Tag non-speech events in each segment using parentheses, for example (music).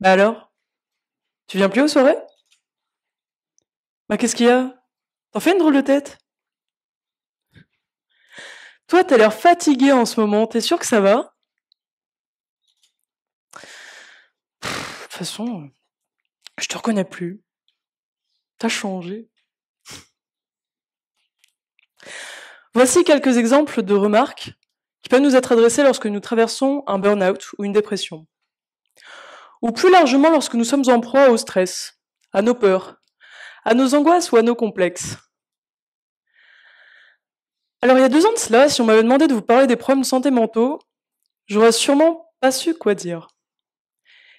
Bah alors Tu viens plus aux soirées Bah qu'est-ce qu'il y a T'en fais une drôle de tête Toi, t'as l'air fatigué en ce moment, t'es sûr que ça va De toute façon, je te reconnais plus. T'as changé. Voici quelques exemples de remarques qui peuvent nous être adressées lorsque nous traversons un burn-out ou une dépression ou plus largement lorsque nous sommes en proie au stress, à nos peurs, à nos angoisses ou à nos complexes. Alors il y a deux ans de cela, si on m'avait demandé de vous parler des problèmes de santé mentaux, j'aurais sûrement pas su quoi dire.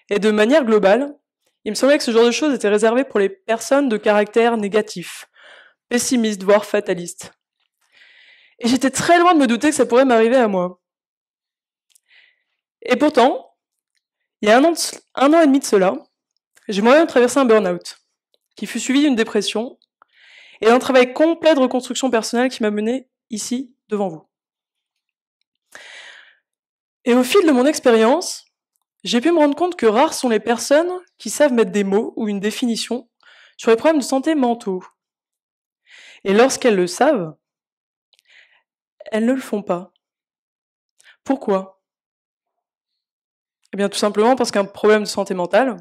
Et de manière globale, il me semblait que ce genre de choses était réservé pour les personnes de caractère négatif, pessimiste, voire fataliste. Et j'étais très loin de me douter que ça pourrait m'arriver à moi. Et pourtant, il y a un an, et demi de cela, j'ai moi-même traversé un burn-out, qui fut suivi d'une dépression et d'un travail complet de reconstruction personnelle qui m'a mené ici, devant vous. Et au fil de mon expérience, j'ai pu me rendre compte que rares sont les personnes qui savent mettre des mots ou une définition sur les problèmes de santé mentaux. Et lorsqu'elles le savent, elles ne le font pas. Pourquoi eh bien, tout simplement parce qu'un problème de santé mentale,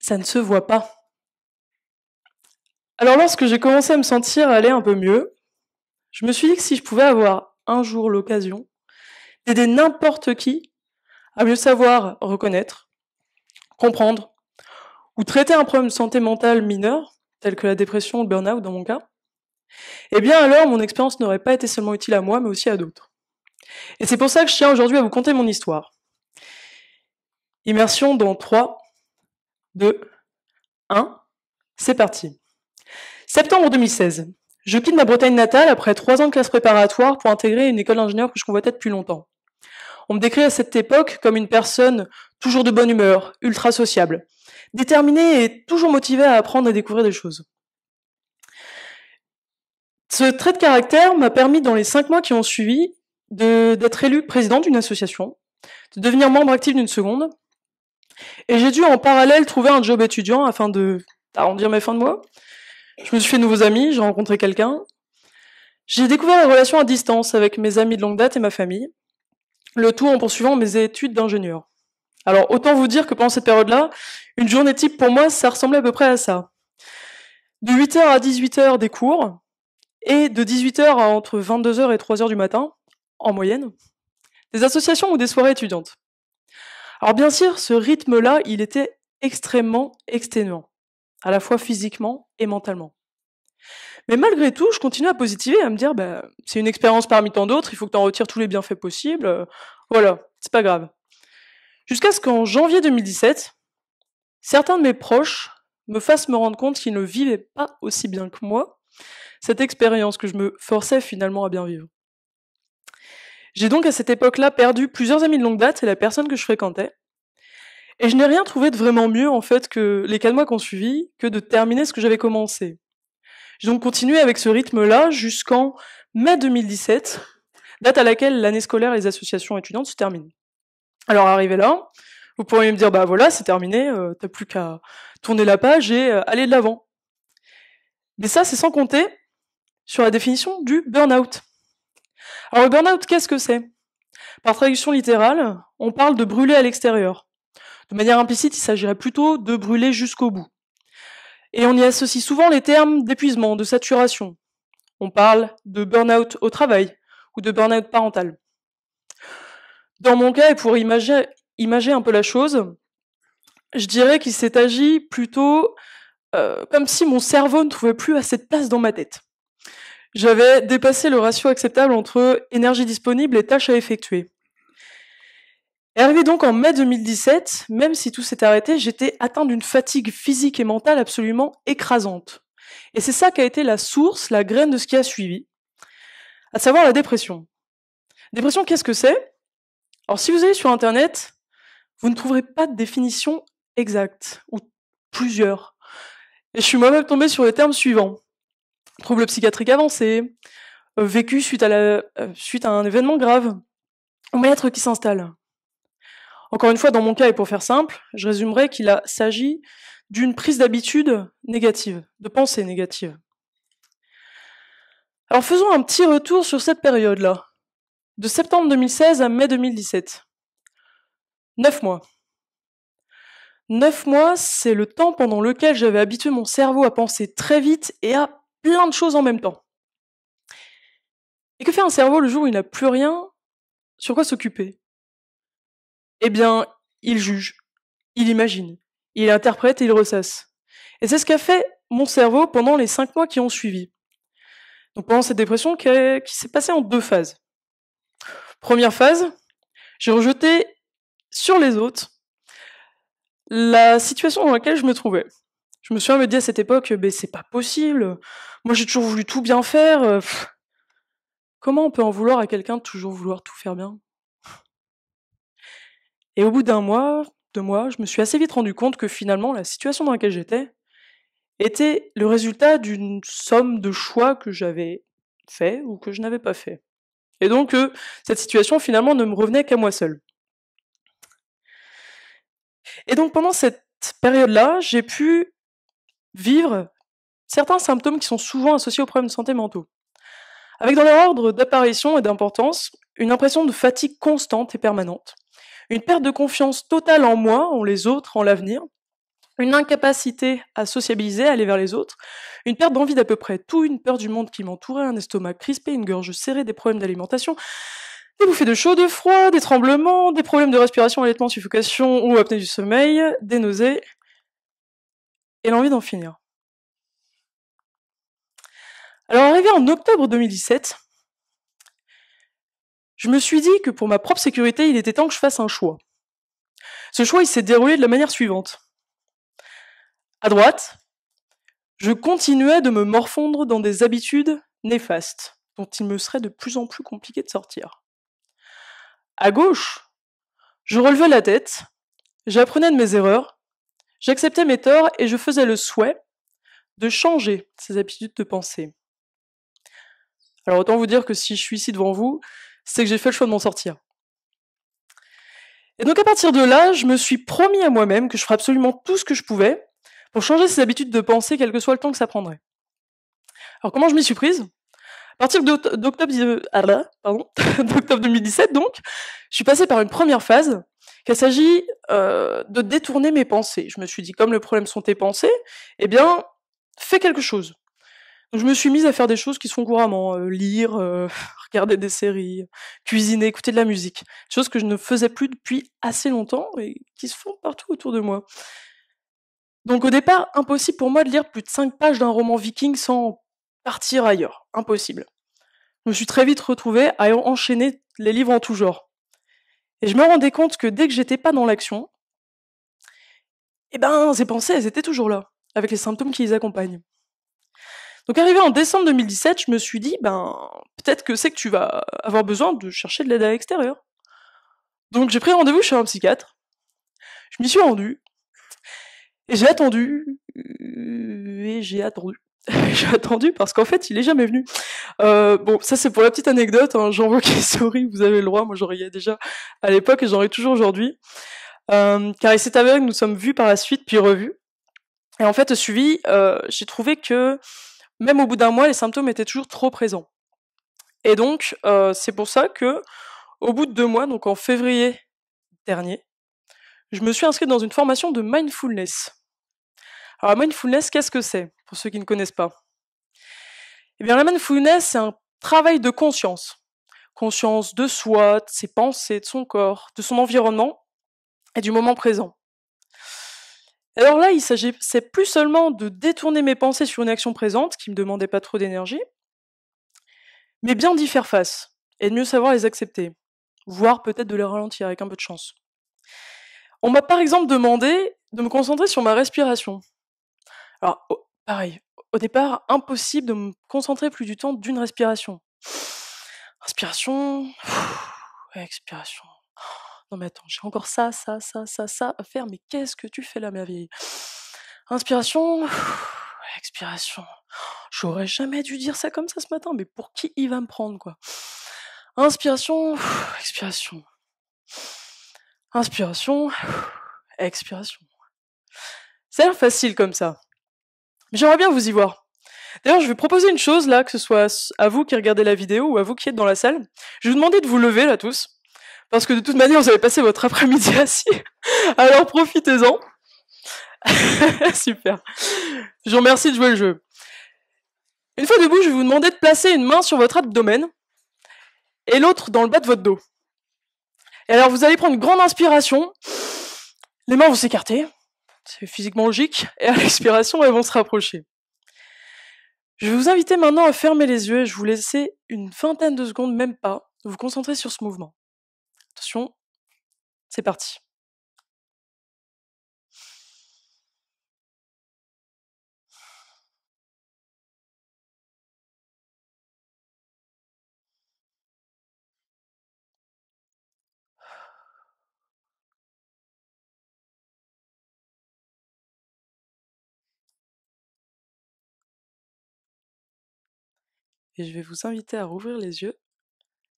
ça ne se voit pas. Alors, lorsque j'ai commencé à me sentir aller un peu mieux, je me suis dit que si je pouvais avoir un jour l'occasion d'aider n'importe qui à mieux savoir reconnaître, comprendre ou traiter un problème de santé mentale mineur, tel que la dépression ou le burn-out dans mon cas, eh bien alors mon expérience n'aurait pas été seulement utile à moi, mais aussi à d'autres. Et c'est pour ça que je tiens aujourd'hui à vous conter mon histoire. Immersion dans 3, 2, 1. C'est parti. Septembre 2016. Je quitte ma Bretagne natale après trois ans de classe préparatoire pour intégrer une école d'ingénieur que je convoitais depuis longtemps. On me décrit à cette époque comme une personne toujours de bonne humeur, ultra sociable, déterminée et toujours motivée à apprendre et découvrir des choses. Ce trait de caractère m'a permis, dans les cinq mois qui ont suivi, d'être élu président d'une association, de devenir membre actif d'une seconde, et j'ai dû en parallèle trouver un job étudiant afin de arrondir mes fins de mois. Je me suis fait de nouveaux amis, j'ai rencontré quelqu'un. J'ai découvert la relations à distance avec mes amis de longue date et ma famille, le tout en poursuivant mes études d'ingénieur. Alors autant vous dire que pendant cette période-là, une journée type pour moi, ça ressemblait à peu près à ça. De 8h à 18h des cours, et de 18h à entre 22h et 3h du matin, en moyenne, des associations ou des soirées étudiantes. Alors bien sûr, ce rythme-là, il était extrêmement exténuant, à la fois physiquement et mentalement. Mais malgré tout, je continuais à positiver, à me dire, ben, c'est une expérience parmi tant d'autres, il faut que tu en retires tous les bienfaits possibles, euh, voilà, c'est pas grave. Jusqu'à ce qu'en janvier 2017, certains de mes proches me fassent me rendre compte qu'ils ne vivaient pas aussi bien que moi cette expérience que je me forçais finalement à bien vivre. J'ai donc à cette époque-là perdu plusieurs amis de longue date et la personne que je fréquentais. Et je n'ai rien trouvé de vraiment mieux, en fait, que les quatre mois qu'on suivi, que de terminer ce que j'avais commencé. J'ai donc continué avec ce rythme-là jusqu'en mai 2017, date à laquelle l'année scolaire et les associations étudiantes se terminent. Alors, arrivé là, vous pourriez me dire, bah voilà, c'est terminé, euh, t'as plus qu'à tourner la page et euh, aller de l'avant. Mais ça, c'est sans compter sur la définition du burn-out. Alors le burn-out, qu'est-ce que c'est Par traduction littérale, on parle de brûler à l'extérieur. De manière implicite, il s'agirait plutôt de brûler jusqu'au bout. Et on y associe souvent les termes d'épuisement, de saturation. On parle de burn-out au travail ou de burn-out parental. Dans mon cas, et pour imager, un peu la chose, je dirais qu'il s'est agi plutôt euh, comme si mon cerveau ne trouvait plus assez de place dans ma tête j'avais dépassé le ratio acceptable entre énergie disponible et tâches à effectuer. arrivé donc en mai 2017, même si tout s'est arrêté, j'étais atteint d'une fatigue physique et mentale absolument écrasante. Et c'est ça qui a été la source, la graine de ce qui a suivi, à savoir la dépression. Dépression, qu'est-ce que c'est Alors si vous allez sur Internet, vous ne trouverez pas de définition exacte, ou plusieurs. Et je suis moi-même tombée sur les termes suivants troubles psychiatriques avancés, euh, vécu suite à, euh, suite à un événement grave, ou maître qui s'installe. Encore une fois, dans mon cas, et pour faire simple, je résumerai qu'il s'agit d'une prise d'habitude négative, de pensée négative. Alors faisons un petit retour sur cette période-là, de septembre 2016 à mai 2017. Neuf mois. Neuf mois, c'est le temps pendant lequel j'avais habitué mon cerveau à penser très vite et à plein de choses en même temps. Et que fait un cerveau le jour où il n'a plus rien Sur quoi s'occuper Eh bien, il juge, il imagine, il interprète et il ressasse. Et c'est ce qu'a fait mon cerveau pendant les cinq mois qui ont suivi. Donc pendant cette dépression qui, qui s'est passée en deux phases. Première phase, j'ai rejeté sur les autres la situation dans laquelle je me trouvais. Je me souviens me dire à cette époque, Mais c'est pas possible. Moi, j'ai toujours voulu tout bien faire. Euh, comment on peut en vouloir à quelqu'un de toujours vouloir tout faire bien Et au bout d'un mois, deux mois, je me suis assez vite rendu compte que finalement, la situation dans laquelle j'étais était le résultat d'une somme de choix que j'avais fait ou que je n'avais pas fait. Et donc, euh, cette situation finalement ne me revenait qu'à moi seul. Et donc, pendant cette période-là, j'ai pu vivre certains symptômes qui sont souvent associés aux problèmes de santé mentaux. Avec dans leur ordre d'apparition et d'importance, une impression de fatigue constante et permanente, une perte de confiance totale en moi, en les autres, en l'avenir, une incapacité à sociabiliser, à aller vers les autres, une perte d'envie d'à peu près tout, une peur du monde qui m'entourait, un estomac crispé, une gorge serrée, des problèmes d'alimentation, des bouffées de chaud, de froid, des tremblements, des problèmes de respiration, allaitement, suffocation ou apnée du sommeil, des nausées, et l'envie d'en finir. Alors arrivé en octobre 2017, je me suis dit que pour ma propre sécurité, il était temps que je fasse un choix. Ce choix, il s'est déroulé de la manière suivante. À droite, je continuais de me morfondre dans des habitudes néfastes, dont il me serait de plus en plus compliqué de sortir. À gauche, je relevais la tête, j'apprenais de mes erreurs, J'acceptais mes torts et je faisais le souhait de changer ces habitudes de pensée. Alors autant vous dire que si je suis ici devant vous, c'est que j'ai fait le choix de m'en sortir. Et donc à partir de là, je me suis promis à moi-même que je ferais absolument tout ce que je pouvais pour changer ces habitudes de pensée, quel que soit le temps que ça prendrait. Alors comment je m'y suis prise À partir d'octobre 2017, ah (laughs) donc, je suis passée par une première phase qu'il s'agit euh, de détourner mes pensées. Je me suis dit, comme le problème sont tes pensées, eh bien, fais quelque chose. Donc, je me suis mise à faire des choses qui sont couramment euh, lire, euh, (laughs) regarder des séries, cuisiner, écouter de la musique, choses que je ne faisais plus depuis assez longtemps et qui se font partout autour de moi. Donc au départ, impossible pour moi de lire plus de 5 pages d'un roman viking sans partir ailleurs, impossible. Je me suis très vite retrouvée à enchaîner les livres en tout genre. Et je me rendais compte que dès que j'étais pas dans l'action, eh ben, ces pensées, elles étaient toujours là, avec les symptômes qui les accompagnent. Donc, arrivé en décembre 2017, je me suis dit, ben, peut-être que c'est que tu vas avoir besoin de chercher de l'aide à l'extérieur. Donc, j'ai pris rendez-vous chez un psychiatre. Je m'y suis rendue. Et j'ai attendu. Euh, et j'ai attendu. (laughs) j'ai attendu parce qu'en fait, il est jamais venu. Euh, bon, ça c'est pour la petite anecdote. J'envoie hein. j'en (laughs) sourit, vous avez le droit. Moi, j'en riais déjà à l'époque et j'en ris toujours aujourd'hui. Euh, car il s'est avéré que nous sommes vus par la suite, puis revus. Et en fait, suivi, euh, j'ai trouvé que même au bout d'un mois, les symptômes étaient toujours trop présents. Et donc, c'est pour ça que, au bout de deux mois, donc en février dernier, je me suis inscrite dans une formation de mindfulness. Alors, mindfulness, qu'est-ce que c'est pour ceux qui ne connaissent pas. Eh bien, la mindfulness, c'est un travail de conscience. Conscience de soi, de ses pensées, de son corps, de son environnement et du moment présent. Alors là, il s'agissait plus seulement de détourner mes pensées sur une action présente qui ne me demandait pas trop d'énergie, mais bien d'y faire face et de mieux savoir les accepter, voire peut-être de les ralentir avec un peu de chance. On m'a par exemple demandé de me concentrer sur ma respiration. Pareil, au départ, impossible de me concentrer plus du temps d'une respiration. Inspiration, expiration. Non mais attends, j'ai encore ça, ça, ça, ça, ça à faire, mais qu'est-ce que tu fais là, ma vieille Inspiration, expiration. J'aurais jamais dû dire ça comme ça ce matin, mais pour qui il va me prendre, quoi Inspiration, expiration. Inspiration, expiration. C'est facile comme ça. J'aimerais bien vous y voir. D'ailleurs, je vais proposer une chose là, que ce soit à vous qui regardez la vidéo ou à vous qui êtes dans la salle. Je vais vous demander de vous lever là tous, parce que de toute manière, vous avez passé votre après-midi (laughs) assis. Alors profitez-en. (laughs) Super. Je vous remercie de jouer le jeu. Une fois debout, je vais vous demander de placer une main sur votre abdomen et l'autre dans le bas de votre dos. Et alors, vous allez prendre une grande inspiration. Les mains vont s'écarter. C'est physiquement logique, et à (laughs) l'expiration, elles vont se rapprocher. Je vais vous inviter maintenant à fermer les yeux et je vous laisser une vingtaine de secondes, même pas, vous concentrer sur ce mouvement. Attention, c'est parti. et je vais vous inviter à rouvrir les yeux,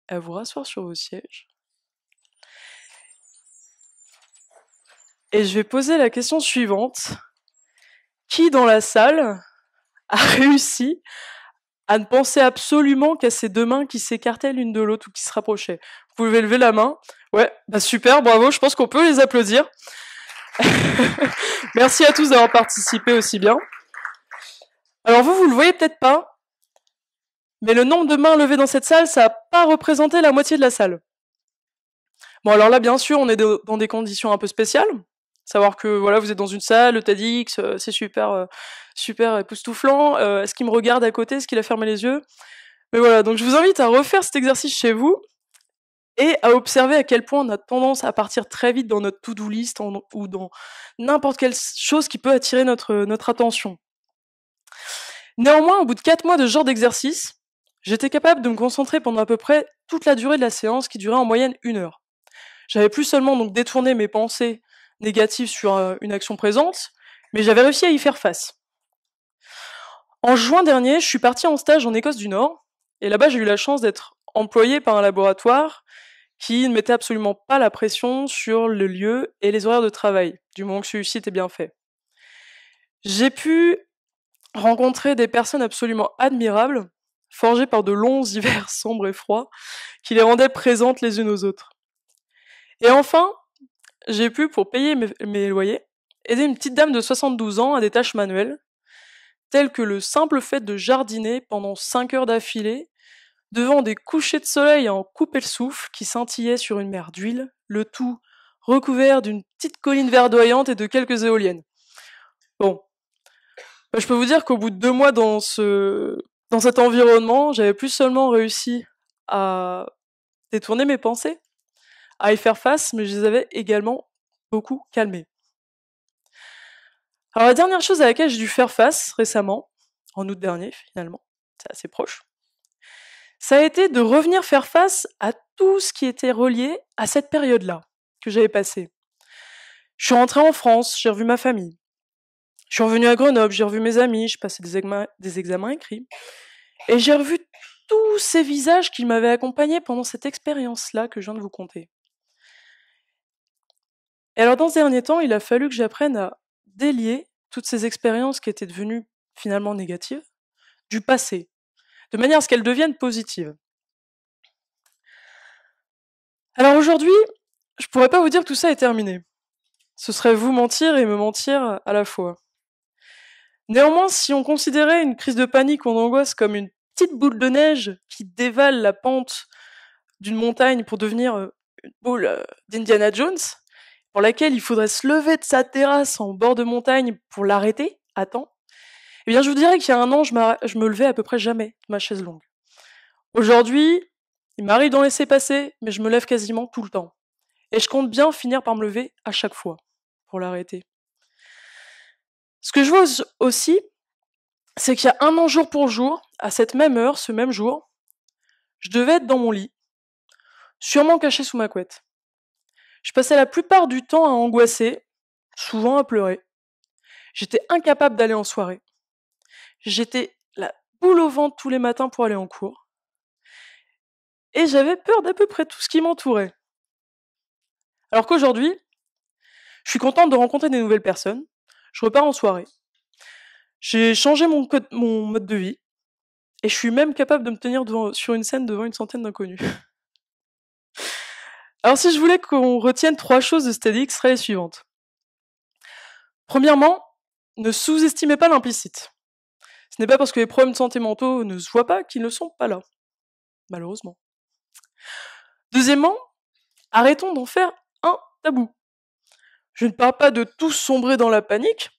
à vous rasseoir sur vos sièges. Et je vais poser la question suivante. Qui dans la salle a (laughs) réussi à ne penser absolument qu'à ces deux mains qui s'écartaient l'une de l'autre ou qui se rapprochaient Vous pouvez lever la main. Ouais, bah super, bravo, je pense qu'on peut les applaudir. (laughs) Merci à tous d'avoir participé aussi bien. Alors vous, vous le voyez peut-être pas, mais le nombre de mains levées dans cette salle, ça n'a pas représenté la moitié de la salle. Bon, alors là, bien sûr, on est dans des conditions un peu spéciales. Savoir que voilà, vous êtes dans une salle, le TEDx, euh, c'est super, euh, super époustouflant. Euh, est-ce qu'il me regarde à côté Est-ce qu'il a fermé les yeux Mais voilà, donc je vous invite à refaire cet exercice chez vous et à observer à quel point on a tendance à partir très vite dans notre to-do list ou dans n'importe quelle chose qui peut attirer notre, notre attention. Néanmoins, au bout de 4 mois de ce genre d'exercice, J'étais capable de me concentrer pendant à peu près toute la durée de la séance qui durait en moyenne une heure. J'avais plus seulement donc détourné mes pensées négatives sur euh, une action présente, mais j'avais réussi à y faire face. En juin dernier, je suis partie en stage en Écosse du Nord, et là-bas j'ai eu la chance d'être employée par un laboratoire qui ne mettait absolument pas la pression sur le lieu et les horaires de travail, du moment que celui-ci était bien fait. J'ai pu rencontrer des personnes absolument admirables Forgé par de longs (laughs) hivers sombres et froids, qui les rendaient présentes les unes aux autres. Et enfin, j'ai pu, pour payer mes, loyers, aider une petite dame de 72 ans à des tâches manuelles, telles que le simple fait de jardiner pendant 5 heures d'affilée, devant des couchers de soleil en couper le souffle qui scintillaient sur une mer d'huile, le tout recouvert d'une petite colline verdoyante et de quelques éoliennes. Bon. Bah, je peux vous dire qu'au bout de deux mois dans ce dans cet environnement, j'avais plus seulement réussi à détourner mes pensées, à y faire face, mais je les avais également beaucoup calmées. Alors la dernière chose à laquelle j'ai dû faire face récemment, en août dernier finalement, c'est assez proche, ça a été de revenir faire face à tout ce qui était relié à cette période-là que j'avais passée. Je suis rentrée en France, j'ai revu ma famille, je suis revenue à Grenoble, j'ai revu mes amis, je passais des, examens, écrits. Et j'ai revu tous ces visages qui m'avaient accompagné pendant cette expérience-là que je viens de vous conter. Et alors, dans ce dernier temps, il a fallu que j'apprenne à délier toutes ces expériences qui étaient devenues finalement négatives du passé, de manière à ce qu'elles deviennent positives. Alors aujourd'hui, je ne pourrais pas vous dire que tout ça est terminé. Ce serait vous mentir et me mentir à la fois. Néanmoins, si on considérait une crise de panique ou d'angoisse comme une petite boule de neige qui dévale la pente d'une montagne pour devenir euh, une boule euh, d'Indiana Jones, pour laquelle il faudrait se lever de sa terrasse en bord de montagne pour l'arrêter à temps, eh bien, je vous dirais qu'il y a un an, je, je me levais à peu près jamais de ma chaise longue. Aujourd'hui, il m'arrive d'en laisser passer, mais je me lève quasiment tout le temps. Et je compte bien finir par me lever à chaque fois pour l'arrêter. Ce que je vois aussi, c'est qu'il y a un an jour pour jour, à cette même heure, ce même jour, je devais être dans mon lit, sûrement caché sous ma couette. Je passais la plupart du temps à angoisser, souvent à pleurer. J'étais incapable d'aller en soirée. J'étais la boule au ventre tous les matins pour aller en cours. Et j'avais peur d'à peu près tout ce qui m'entourait. Alors qu'aujourd'hui, je suis contente de rencontrer des nouvelles personnes, je repars en soirée. J'ai changé mon, mon mode de vie. Et je suis même capable de me tenir sur une scène devant une centaine d'inconnus. (laughs) Alors si je voulais qu'on retienne trois choses de ce serait les suivantes. Premièrement, ne sous-estimez pas l'implicite. Ce n'est pas parce que les problèmes de santé mentaux ne se voient pas qu'ils ne sont pas là. Malheureusement. Deuxièmement, arrêtons d'en faire un tabou. Je ne parle pas de tous sombrer dans la panique,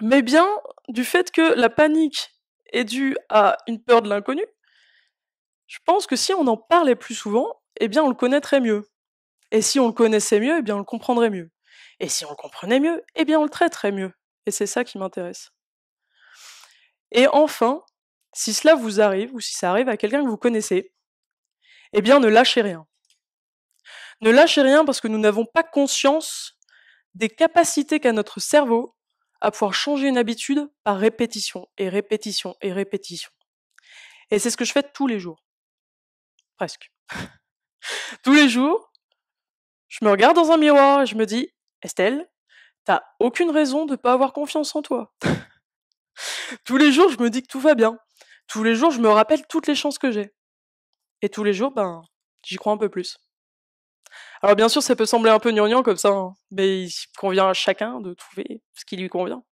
mais bien du fait que la panique est due à une peur de l'inconnu. Je pense que si on en parlait plus souvent, eh bien on le connaîtrait mieux. Et si on le connaissait mieux, eh bien on le comprendrait mieux. Et si on le comprenait mieux, eh bien on le traiterait mieux. Et c'est ça qui m'intéresse. Et enfin, si cela vous arrive, ou si ça arrive à quelqu'un que vous connaissez, eh bien ne lâchez rien. Ne lâchez rien parce que nous n'avons pas conscience des capacités qu'a notre cerveau à pouvoir changer une habitude par répétition et répétition et répétition. Et c'est ce que je fais tous les jours. Presque. (laughs) tous les jours, je me regarde dans un miroir et je me dis, Estelle, t'as aucune raison de pas avoir confiance en toi. (laughs) tous les jours, je me dis que tout va bien. Tous les jours, je me rappelle toutes les chances que j'ai. Et tous les jours, ben, j'y crois un peu plus. Alors bien sûr, ça peut sembler un peu gnangnan comme ça, hein, mais il convient à chacun de trouver ce qui lui convient.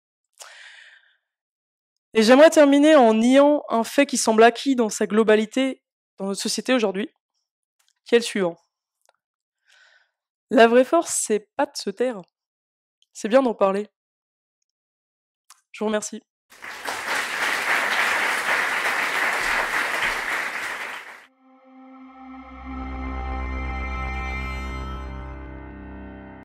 Et j'aimerais terminer en niant un fait qui semble acquis dans sa globalité dans notre société aujourd'hui, qui est le suivant. La vraie force, c'est pas de se taire, c'est bien d'en parler. Je vous remercie.